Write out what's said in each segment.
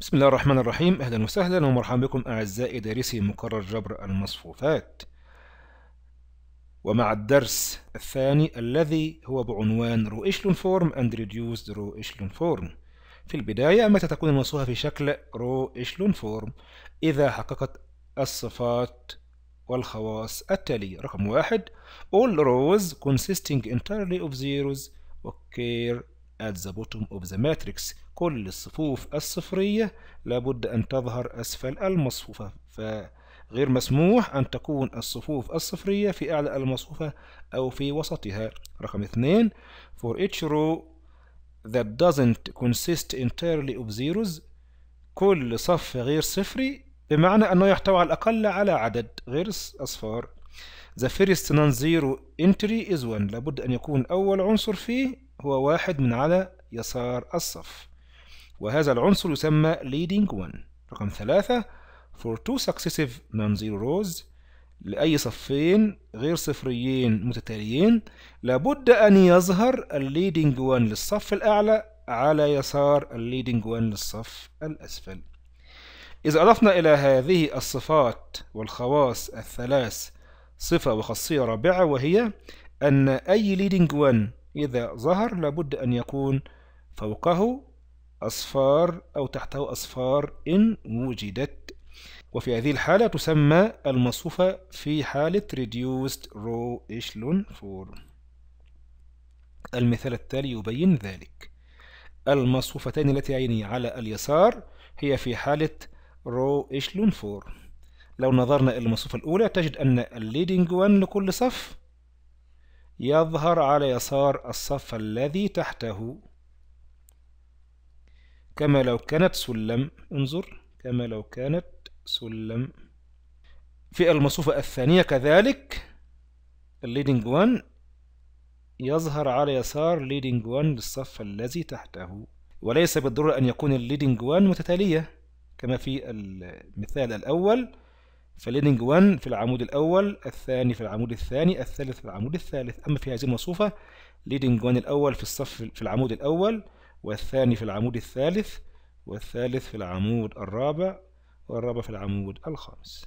بسم الله الرحمن الرحيم أهلا وسهلا ومرحبا بكم أعزائي دارسي مكرر جبر المصفوفات ومع الدرس الثاني الذي هو بعنوان رو اشلون فورم اند ريديوسد رو اشلون فورم في البداية متى تكون الموصوفة في شكل رو اشلون فورم إذا حققت الصفات والخواص التالية رقم واحد all rows consisting entirely of zeros occur at the bottom of the matrix كل الصفوف الصفرية لابد أن تظهر أسفل المصفوفة فغير مسموح أن تكون الصفوف الصفرية في أعلى المصفوفة أو في وسطها رقم اثنين for each row that doesn't consist entirely of zeros كل صف غير صفري بمعنى أنه يحتوي على الأقل على عدد غير أصفار The first non-zero entry is one لابد أن يكون أول عنصر فيه هو واحد من على يسار الصف وهذا العنصر يسمى leading one رقم ثلاثة for two successive non-zero rows لأي صفين غير صفريين متتاليين لابد أن يظهر الليدنج 1 للصف الأعلى على يسار الليدنج 1 للصف الأسفل إذا أضفنا إلى هذه الصفات والخواص الثلاث صفة وخاصية رابعة وهي أن أي leading 1 إذا ظهر لابد أن يكون فوقه أصفار أو تحته أصفار إن وجدت وفي هذه الحالة تسمى المصفوفة في حالة reduced row echelon form المثال التالي يبين ذلك المصفوفتين التي عيني على اليسار هي في حالة row echelon form لو نظرنا إلى المصفوفة الأولى تجد أن الليدنج 1 لكل صف يظهر على يسار الصف الذي تحته كما لو كانت سلم انظر كما لو كانت سلم في المصفوفة الثانية كذلك leading 1 يظهر على يسار leading 1 للصف الذي تحته وليس بالضرورة أن يكون leading 1 متتالية كما في المثال الأول فليدنج 1 في العمود الأول الثاني في العمود الثاني الثالث في العمود الثالث أما في هذه المصفوفة ليدنج 1 الأول في الصف في العمود الأول والثاني في العمود الثالث والثالث في العمود الرابع والرابع في العمود الخامس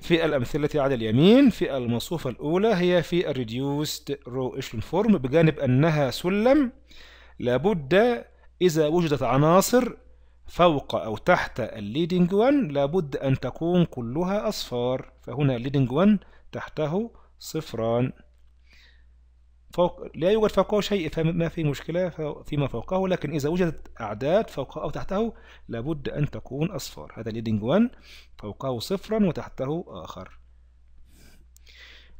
في الأمثلة على اليمين في المصفوفة الأولى هي في الريديوست رو إيشلون فورم بجانب أنها سلم لابد إذا وجدت عناصر فوق أو تحت الليدنج 1 لابد أن تكون كلها أصفار فهنا الليدنج 1 تحته صفران فوق لا يوجد فوقه شيء فما في مشكلة فيما فوقه لكن إذا وجدت أعداد فوق أو تحته لابد أن تكون أصفار هذا الليدنج 1 فوقه صفرا وتحته آخر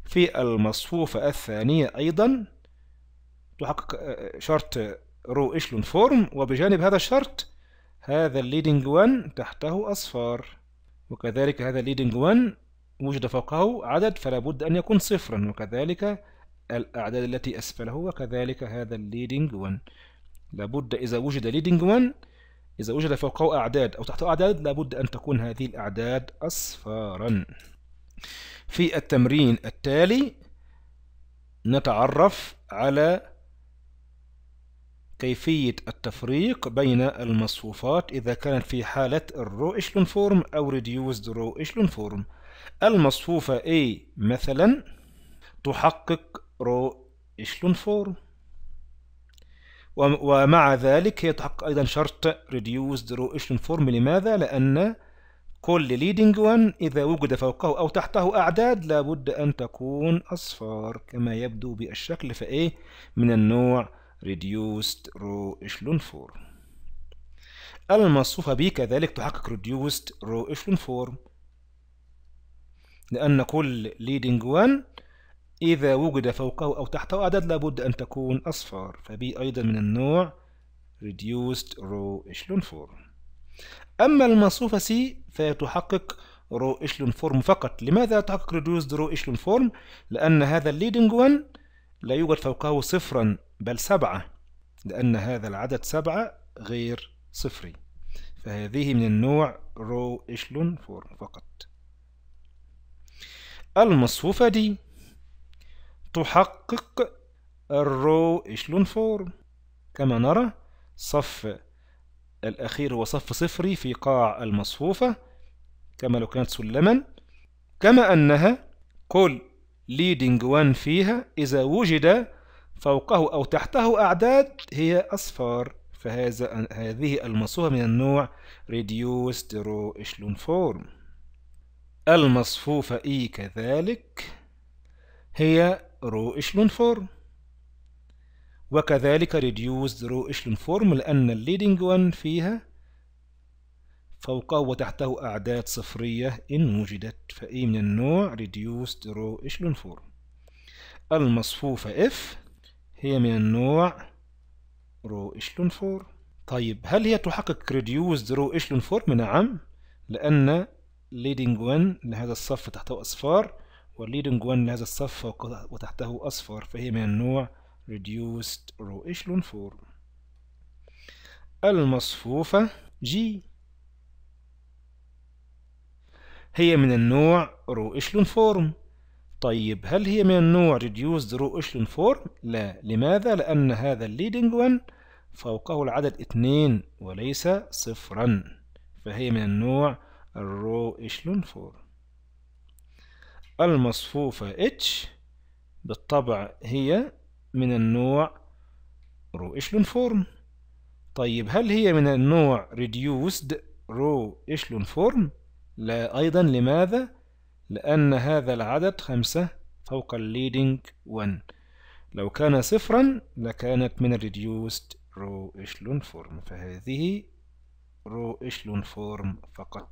في المصفوفة الثانية أيضا تحقق آه، شرط رو اشلون فورم وبجانب هذا الشرط هذا الليدنج 1 تحته أصفار وكذلك هذا الليدنج 1 وجد فوقه عدد فلا بد أن يكون صفرا وكذلك الأعداد التي أسفله وكذلك هذا الليدنج 1 لابد إذا وجد ليدنج 1 إذا وجد فوقه أعداد أو تحته أعداد لابد أن تكون هذه الأعداد أصفارا في التمرين التالي نتعرف على كيفية التفريق بين المصفوفات إذا كانت في حالة الرو إشلون فورم أو ريديوزد رو إشلون فورم المصفوفة A مثلا تحقق رو إشلون فورم ومع ذلك هي تحقق أيضا شرط ريديوزد رو إشلون فورم لماذا؟ لأن كل ليدنج وان إذا وجد فوقه أو تحته أعداد لابد أن تكون أصفار كما يبدو بالشكل فإيه من النوع reduced row echelon 4 الآلة الموصوفة B كذلك تحقق reduced row echelon 4 لأن كل leading one إذا وجد فوقه أو تحته أعداد لابد أن تكون أصفار فبي أيضا من النوع reduced row echelon 4 أما المصفوفة C فتحقق row echelon form فقط لماذا تحقق reduced row echelon form؟ لأن هذا leading one لا يوجد فوقه صفرا بل سبعة لأن هذا العدد سبعة غير صفري فهذه من النوع رو إشلون فورم فقط المصفوفة دي تحقق الرو إشلون فورم كما نرى صف الأخير هو صف صفري في قاع المصفوفة كما لو كانت سلما كما أنها كل leading one فيها إذا وجد فوقه أو تحته أعداد هي أصفار فهذا هذه المصفوفة من النوع reduced row echelon form المصفوفة E كذلك هي row echelon form وكذلك reduced row echelon form لأن leading one فيها فوقه وتحته أعداد صفرية إن وجدت فإي من النوع reduced row echelon form المصفوفة F هي من النوع row echelon form طيب هل هي تحقق reduced row echelon form؟ نعم لأن leading one لهذا الصف تحته أصفار والleading one لهذا الصف وتحته أصفر فهي من النوع reduced row echelon form المصفوفة G هي من النوع رو اشلون فورم طيب هل هي من النوع reduced رو اشلون فورم لا لماذا لأن هذا الليدنج 1 فوقه العدد 2 وليس صفرا فهي من النوع الرو اشلون فورم المصفوفة اتش بالطبع هي من النوع رو اشلون فورم طيب هل هي من النوع reduced رو اشلون فورم لا أيضا لماذا؟ لأن هذا العدد خمسة فوق الليدنج 1 لو كان صفرا لكانت من الريديوست رو اشلون فورم فهذه رو اشلون فورم فقط